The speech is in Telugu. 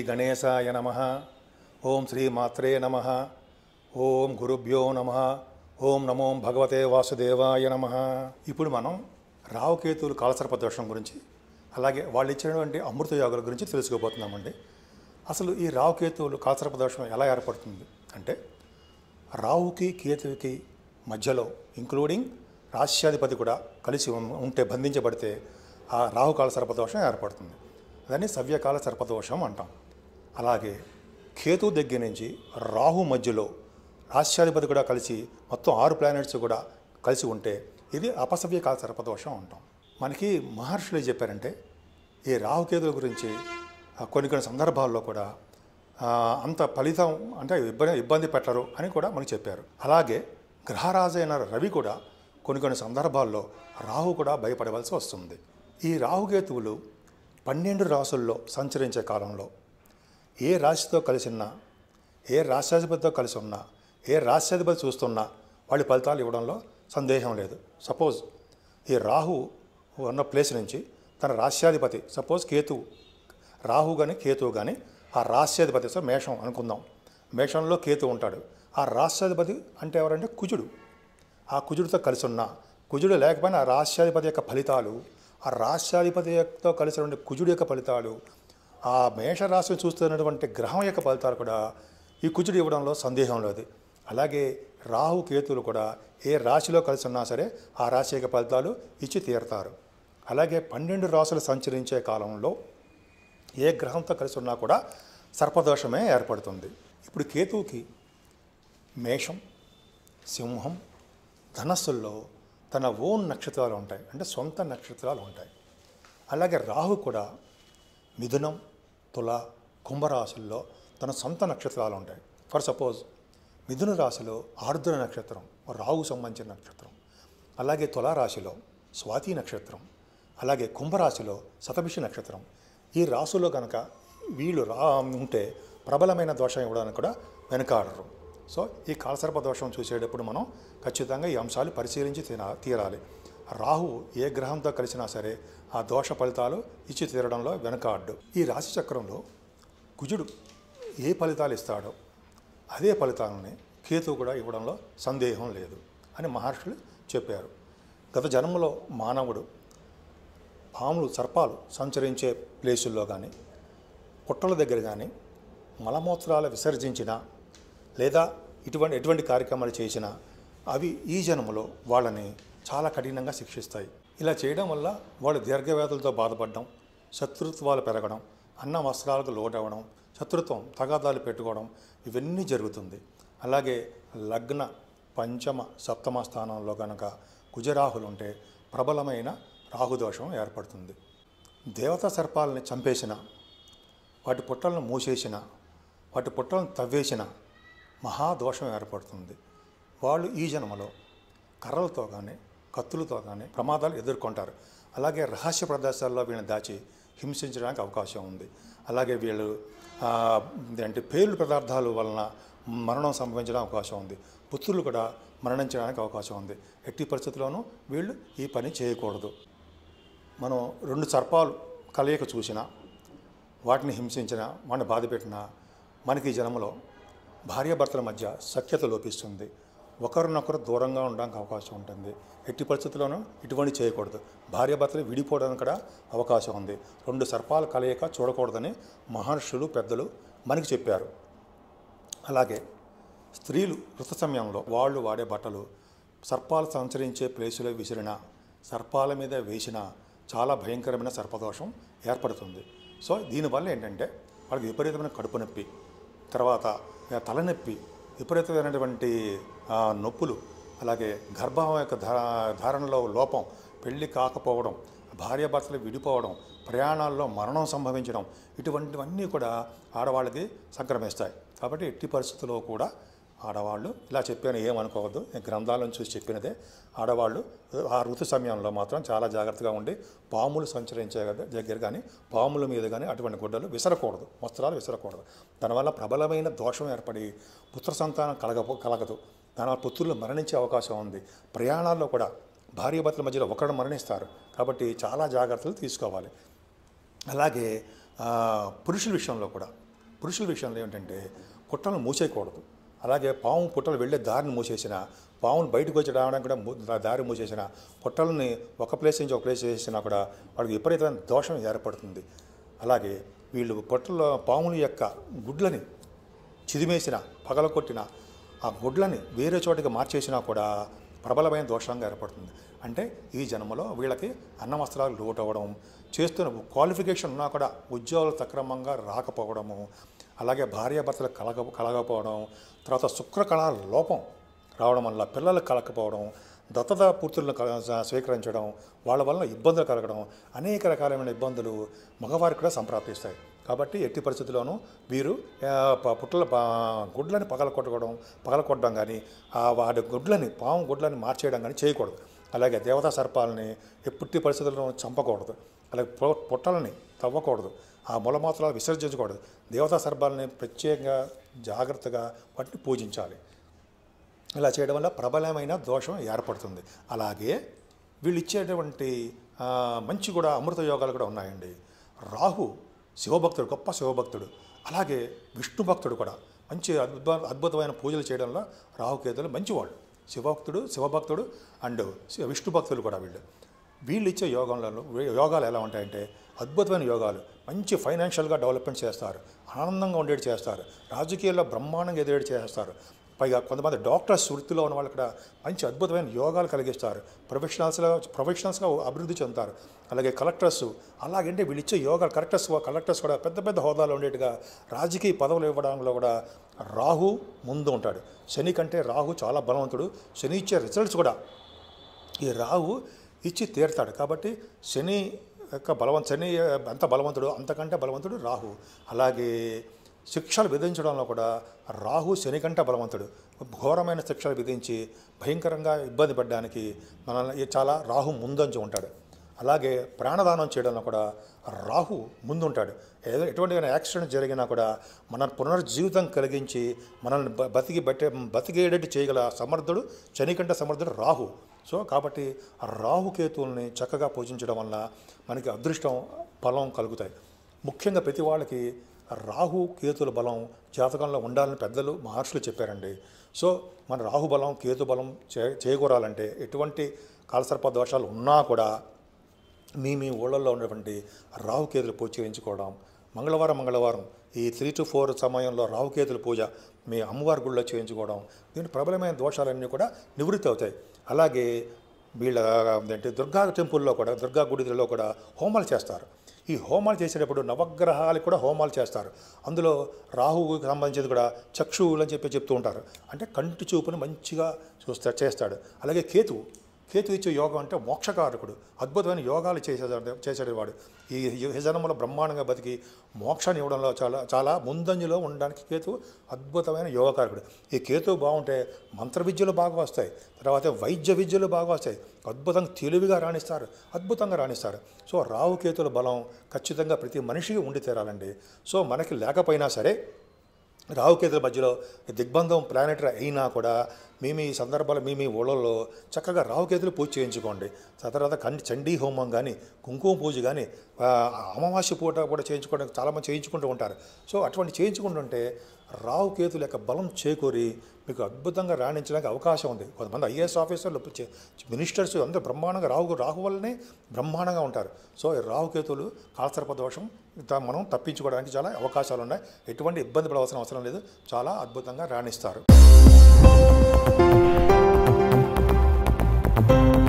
శ్రీ గణేశాయ నమ ఓం శ్రీ మాత్రే నమ ఓం గురుభ్యో నమ ఓం నమో భగవతే వాసుదేవాయ నమ ఇప్పుడు మనం రావుకేతువులు కాలసర్ప దోషం గురించి అలాగే వాళ్ళు ఇచ్చినటువంటి అమృత యోగుల గురించి తెలుసుకోబోతున్నామండి అసలు ఈ రావుకేతువులు కాలసర్ప దోషం ఎలా ఏర్పడుతుంది అంటే రావుకి కేతువుకి మధ్యలో ఇంక్లూడింగ్ రాశ్యాధిపతి కూడా కలిసి ఉంటే బంధించబడితే ఆ రాహుకాల సర్పదోషం ఏర్పడుతుంది దాన్ని సవ్యకాల సర్పదోషం అంటాం అలాగే కేతు దగ్గర నుంచి రాహు మధ్యలో రాశ్యాధిపతి కూడా కలిసి మొత్తం ఆరు ప్లానెట్స్ కూడా కలిసి ఉంటే ఇది అపసవ్య కాల సర్పదోషం అంటాం మనకి మహర్షులు ఏం చెప్పారంటే ఈ రాహుకేతుల గురించి కొన్ని కొన్ని సందర్భాల్లో కూడా అంత ఫలితం అంటే ఇబ్బంది ఇబ్బంది పెట్టరు అని కూడా మనకు చెప్పారు అలాగే గ్రహరాజైన రవి కూడా కొన్ని కొన్ని సందర్భాల్లో రాహు కూడా భయపడవలసి వస్తుంది ఈ రాహుకేతువులు పన్నెండు రాసుల్లో సంచరించే కాలంలో ఏ రాశితో కలిసి ఉన్నా ఏ రాష్ట్రాధిపతితో కలిసి ఉన్నా ఏ రాష్ట్రాధిపతి చూస్తున్నా వాళ్ళు ఫలితాలు ఇవ్వడంలో సందేహం లేదు సపోజ్ ఈ రాహు ఉన్న ప్లేస్ నుంచి తన రాష్ట్రాధిపతి సపోజ్ కేతు రాహు కానీ కేతువు కానీ ఆ రాష్ట్రాధిపతి సార్ మేషం అనుకుందాం మేషంలో కేతు ఉంటాడు ఆ రాష్ట్రాధిపతి అంటే ఎవరంటే కుజుడు ఆ కుజుడితో కలిసి ఉన్న కుజుడు లేకపోయినా ఆ రాష్ట్రాధిపతి యొక్క ఫలితాలు ఆ రాష్ట్రాధిపతి యొక్క కలిసి కుజుడు యొక్క ఫలితాలు ఆ మేషరాశిని చూస్తున్నటువంటి గ్రహం యొక్క ఫలితాలు కూడా ఈ కుజుడు ఇవ్వడంలో సందేహం లేదు అలాగే రాహు కేతులు కూడా ఏ రాశిలో కలిసి ఉన్నా సరే ఆ రాశి యొక్క ఫలితాలు ఇచ్చి తీరతారు అలాగే పన్నెండు రాసులు సంచరించే కాలంలో ఏ గ్రహంతో కలిసి ఉన్నా కూడా సర్పదోషమే ఏర్పడుతుంది ఇప్పుడు కేతువుకి మేషం సింహం ధనస్సుల్లో తన ఓన్ నక్షత్రాలు ఉంటాయి అంటే సొంత నక్షత్రాలు ఉంటాయి అలాగే రాహు కూడా మిథునం తుల కుంభరాశుల్లో తన సొంత నక్షత్రాలు ఉంటాయి ఫర్ సపోజ్ మిథున రాశిలో ఆర్ద్ర నక్షత్రం రాహు సంబంధించిన నక్షత్రం అలాగే తులారాశిలో స్వాతి నక్షత్రం అలాగే కుంభరాశిలో శతభిష నక్షత్రం ఈ రాశుల్లో కనుక వీళ్ళు రా ఉంటే ప్రబలమైన దోషం ఇవ్వడానికి కూడా వెనకాడరు సో ఈ కాలసర్ప దోషం చూసేటప్పుడు మనం ఖచ్చితంగా ఈ అంశాలు పరిశీలించి తీరాలి రాహు ఏ గ్రహంతో కలిసినా సరే ఆ దోష ఫలితాలు ఇచ్చి తీరడంలో వెనకాడ్డు ఈ రాశిచక్రంలో కుజుడు ఏ ఫలితాలు ఇస్తాడో అదే ఫలితాలని కేతు కూడా ఇవ్వడంలో సందేహం లేదు అని మహర్షులు చెప్పారు గత జన్మలో మానవుడు పాములు సర్పాలు సంచరించే ప్లేసుల్లో కానీ పుట్టల దగ్గర కానీ మలమూత్రాలు విసర్జించినా లేదా ఇటువంటి ఎటువంటి కార్యక్రమాలు చేసినా అవి ఈ జన్మలో వాళ్ళని చాలా కఠినంగా శిక్షిస్తాయి ఇలా చేయడం వల్ల వాళ్ళు దీర్ఘవ్యాధులతో బాధపడడం శత్రుత్వాలు పెరగడం అన్న వస్త్రాలకు లోటవ్వడం శత్రుత్వం తగాదాలు పెట్టుకోవడం ఇవన్నీ జరుగుతుంది అలాగే లగ్న పంచమ సప్తమ స్థానంలో కనుక కుజరాహులు ఉంటే ప్రబలమైన రాహుదోషం ఏర్పడుతుంది దేవతా సర్పాలని చంపేసిన వాటి పుట్టలను మూసేసిన వాటి పుట్టలను తవ్వేసిన మహాదోషం ఏర్పడుతుంది వాళ్ళు ఈ జన్మలో కర్రలతో కానీ కత్తులతో కానీ ప్రమాదాలు ఎదుర్కొంటారు అలాగే రహస్య ప్రదేశాల్లో వీళ్ళని దాచి హింసించడానికి అవకాశం ఉంది అలాగే వీళ్ళు అంటే పేర్లు పదార్థాలు వలన మరణం సంభవించడానికి అవకాశం ఉంది పుత్రులు కూడా మరణించడానికి అవకాశం ఉంది ఎట్టి పరిస్థితుల్లోనూ వీళ్ళు ఈ పని చేయకూడదు మనం రెండు సర్పాలు కలయిక చూసినా వాటిని హింసించిన వాటిని బాధపెట్టినా మనకి జనములో భార్యాభర్తల మధ్య సఖ్యత లోపిస్తుంది ఒకరినొకరు దూరంగా ఉండడానికి అవకాశం ఉంటుంది ఎట్టి పరిస్థితుల్లోనూ ఇటువంటి చేయకూడదు భార్యభర్తలు విడిపోవడానికి కూడా అవకాశం ఉంది రెండు సర్పాలు కలయిక చూడకూడదని మహర్షులు పెద్దలు మనకి చెప్పారు అలాగే స్త్రీలు వృత్త సమయంలో వాళ్ళు వాడే బట్టలు సర్పాలు సంచరించే ప్లేసులో విసిరిన సర్పాల మీద వేసిన చాలా భయంకరమైన సర్పదోషం ఏర్పడుతుంది సో దీనివల్ల ఏంటంటే వాళ్ళకి విపరీతమైన కడుపు నొప్పి తర్వాత తలనొప్పి విపరీతమైనటువంటి నొప్పులు అలాగే గర్భం యొక్క ధారణలో లోపం పెళ్లి కాకపోవడం భార్యాభర్తలు విడిపోవడం ప్రయాణాల్లో మరణం సంభవించడం ఇటువంటివన్నీ కూడా ఆడవాళ్ళకి సంక్రమిస్తాయి కాబట్టి ఎట్టి పరిస్థితుల్లో కూడా ఆడవాళ్ళు ఇలా చెప్పాను ఏమనుకోవద్దు నేను గ్రంథాలను చూసి చెప్పినదే ఆడవాళ్ళు ఆ ఋతు సమయంలో మాత్రం చాలా జాగ్రత్తగా ఉండి పాములు సంచరించే దగ్గర కానీ పాముల మీద కానీ అటువంటి గుడ్డలు విసరకూడదు వస్త్రాలు విసరకూడదు దానివల్ల ప్రబలమైన దోషం ఏర్పడి పుత్ర సంతానం కలగ కలగదు దానివల్ల పుత్రులు మరణించే అవకాశం ఉంది ప్రయాణాల్లో కూడా భార్యాభర్తల మధ్యలో ఒకరు మరణిస్తారు కాబట్టి చాలా జాగ్రత్తలు తీసుకోవాలి అలాగే పురుషుల విషయంలో కూడా పురుషుల విషయంలో ఏంటంటే కుట్రలు మూసేయకూడదు అలాగే పాము పుట్టలు వెళ్ళే దారిని మూసేసిన పావును బయటకు వచ్చి రావడానికి కూడా దారి మూసేసిన పుట్టలని ఒక ప్లేస్ నుంచి ఒక ప్లేస్ చేసినా కూడా వాళ్ళకి విపరీతమైన దోషం ఏర్పడుతుంది అలాగే వీళ్ళు పుట్టల పాముల యొక్క గుడ్లని చిదిమేసిన కొట్టిన ఆ గుడ్లని వేరే చోటికి మార్చేసినా కూడా ప్రబలమైన దోషంగా ఏర్పడుతుంది అంటే ఈ జన్మలో వీళ్ళకి అన్న వస్త్రాలు లోటు అవ్వడం చేస్తున్న క్వాలిఫికేషన్ ఉన్నా కూడా ఉద్యోగాలు సక్రమంగా రాకపోవడము అలాగే భార్యాభర్తలు కలగ కలగకపోవడం తర్వాత శుక్రకళ లోపం రావడం వల్ల పిల్లలు కలకపోవడం దత్తత పూర్తులను స్వీకరించడం వాళ్ళ వల్ల ఇబ్బందులు కలగడం అనేక రకాలైన ఇబ్బందులు మగవారికి కూడా సంప్రాప్తిస్తాయి కాబట్టి ఎట్టి పరిస్థితుల్లోనూ వీరు పుట్టల గుడ్లని పగలకొట్టుకోవడం పగలకొట్టడం కానీ వాడి గుడ్లని పాము గుడ్లని మార్చేయడం కానీ చేయకూడదు అలాగే దేవతా సర్పాలని ఎప్పుటి పరిస్థితుల్లోనూ చంపకూడదు అలాగే పొట్టలని తవ్వకూడదు ఆ మూలమాత్రాలు విసర్జించకూడదు దేవతా సర్భాలని ప్రత్యేకంగా జాగ్రత్తగా వాటిని పూజించాలి ఇలా చేయడం వల్ల ప్రబలమైన దోషం ఏర్పడుతుంది అలాగే వీళ్ళు ఇచ్చేటువంటి మంచి కూడా అమృత యోగాలు కూడా ఉన్నాయండి రాహు శివభక్తుడు గొప్ప శివభక్తుడు అలాగే విష్ణు భక్తుడు కూడా మంచి అద్భుత అద్భుతమైన పూజలు చేయడంలో రాహుకేతులు మంచివాళ్ళు శివభక్తుడు శివభక్తుడు అండ్ విష్ణు భక్తులు కూడా వీళ్ళు వీళ్ళు ఇచ్చే యోగంలో యోగాలు ఎలా ఉంటాయంటే అద్భుతమైన యోగాలు మంచి ఫైనాన్షియల్గా డెవలప్మెంట్ చేస్తారు ఆనందంగా ఉండేటి చేస్తారు రాజకీయాల్లో బ్రహ్మాండంగా ఎదురేటి చేస్తారు పైగా కొంతమంది డాక్టర్స్ వృత్తిలో ఉన్న వాళ్ళు కూడా మంచి అద్భుతమైన యోగాలు కలిగిస్తారు ప్రొఫెషనల్స్లో ప్రొఫెషనల్స్గా అభివృద్ధి చెందుతారు అలాగే కలెక్టర్స్ అలాగంటే వీళ్ళు ఇచ్చే యోగాలు కలెక్టర్స్ కలెక్టర్స్ కూడా పెద్ద పెద్ద హోదాలో ఉండేట్టుగా రాజకీయ పదవులు ఇవ్వడంలో కూడా రాహు ముందు ఉంటాడు శని కంటే రాహు చాలా బలవంతుడు శని ఇచ్చే రిజల్ట్స్ కూడా ఈ రాహు ఇచ్చి తీరుతాడు కాబట్టి శని యొక్క బలవంత శని ఎంత బలవంతుడు అంతకంటే బలవంతుడు రాహు అలాగే శిక్షలు విధించడంలో కూడా రాహు శని కంటే బలవంతుడు ఘోరమైన శిక్షలు విధించి భయంకరంగా ఇబ్బంది పడడానికి మనల్ని చాలా రాహు ముందంచి ఉంటాడు అలాగే ప్రాణదానం చేయడంలో కూడా రాహు ముందుంటాడు ఏదో ఎటువంటి యాక్సిడెంట్ జరిగినా కూడా మన పునర్జీవితం కలిగించి మనల్ని బతికి బట్టే బతికేటట్టు చేయగల సమర్థుడు శని కంటే సమర్థుడు రాహు సో కాబట్టి రాహుకేతువుల్ని చక్కగా పూజించడం వల్ల మనకి అదృష్టం బలం కలుగుతాయి ముఖ్యంగా ప్రతి వాళ్ళకి రాహు కేతుల బలం జాతకంలో ఉండాలని పెద్దలు మహర్షులు చెప్పారండి సో మన రాహు బలం కేతు బలం చే చేకూరాలంటే ఎటువంటి కాలసర్ప దోషాలు ఉన్నా కూడా మీ మీ ఊళ్ళల్లో ఉన్నటువంటి రాహుకేతులు పూజ చేయించుకోవడం మంగళవారం మంగళవారం ఈ త్రీ టు ఫోర్ సమయంలో రాహుకేతుల పూజ మీ అమ్మవారి గుళ్ళో చేయించుకోవడం దీని ప్రబలమైన దోషాలన్నీ కూడా నివృత్తి అవుతాయి అలాగే వీళ్ళ ఏంటి దుర్గా టెంపుల్లో కూడా దుర్గా గుడిలో కూడా హోమాలు చేస్తారు ఈ హోమాలు చేసేటప్పుడు నవగ్రహాలు కూడా హోమాలు చేస్తారు అందులో రాహువుకి సంబంధించింది కూడా చక్షువులు అని చెప్పి చెప్తూ ఉంటారు అంటే కంటి చూపును మంచిగా చూస్తా చేస్తాడు అలాగే కేతువు కేతు ఇచ్చే యోగం అంటే మోక్షకారకుడు అద్భుతమైన యోగాలు చేసేదాడు చేసేవాడు ఈ యుజనముల బ్రహ్మాండంగా బతికి మోక్షాన్ని ఇవ్వడంలో చాలా చాలా ముందంజలో ఉండడానికి కేతు అద్భుతమైన యోగకారకుడు ఈ కేతు బాగుంటే మంత్ర విద్యలు బాగా వస్తాయి తర్వాత వైద్య విద్యలు బాగా వస్తాయి అద్భుతంగా తెలివిగా రాణిస్తారు అద్భుతంగా రాణిస్తారు సో రావు కేతుల బలం ఖచ్చితంగా ప్రతి మనిషికి ఉండి తీరాలండి సో మనకి లేకపోయినా సరే రావుకేతుల మధ్యలో దిగ్బంధం ప్లానెటర్ అయినా కూడా మీ మీ సందర్భాలు మీ మీ ఊళ్ళల్లో చక్కగా రావుకేతులు పూజ చేయించుకోండి తర్వాత కండి చండీ హోమం కానీ కుంకుమ పూజ కానీ అమావాస్య పూట కూడా చేయించుకోవడానికి చాలామంది చేయించుకుంటూ ఉంటారు సో అటువంటి చేయించుకుంటుంటే రావుకేతుల యొక్క బలం చేకూరి మీకు అద్భుతంగా రాణించడానికి అవకాశం ఉంది కొంతమంది ఐఏఎస్ ఆఫీసర్లు మినిస్టర్స్ అందరూ బ్రహ్మాండంగా రావు రాహు వల్లనే బ్రహ్మాండంగా ఉంటారు సో రాహుకేతులు కాలసర్ప దోషం మనం తప్పించుకోవడానికి చాలా అవకాశాలు ఉన్నాయి ఎటువంటి ఇబ్బంది పడవలసిన అవసరం లేదు చాలా అద్భుతంగా రాణిస్తారు thank you